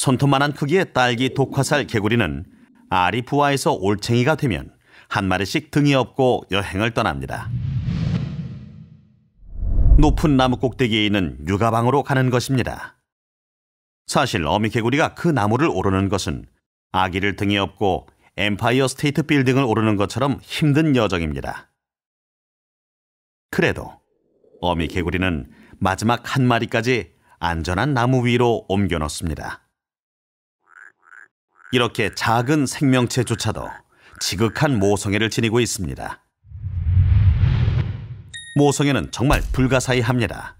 손톱만한 크기의 딸기 독화살 개구리는 알이 부화해서 올챙이가 되면 한 마리씩 등이 없고 여행을 떠납니다. 높은 나무 꼭대기에 있는 육아방으로 가는 것입니다. 사실 어미 개구리가 그 나무를 오르는 것은 아기를 등에 업고 엠파이어 스테이트 빌딩을 오르는 것처럼 힘든 여정입니다. 그래도 어미 개구리는 마지막 한 마리까지 안전한 나무 위로 옮겨놓습니다. 이렇게 작은 생명체조차도 지극한 모성애를 지니고 있습니다. 모성애는 정말 불가사의합니다.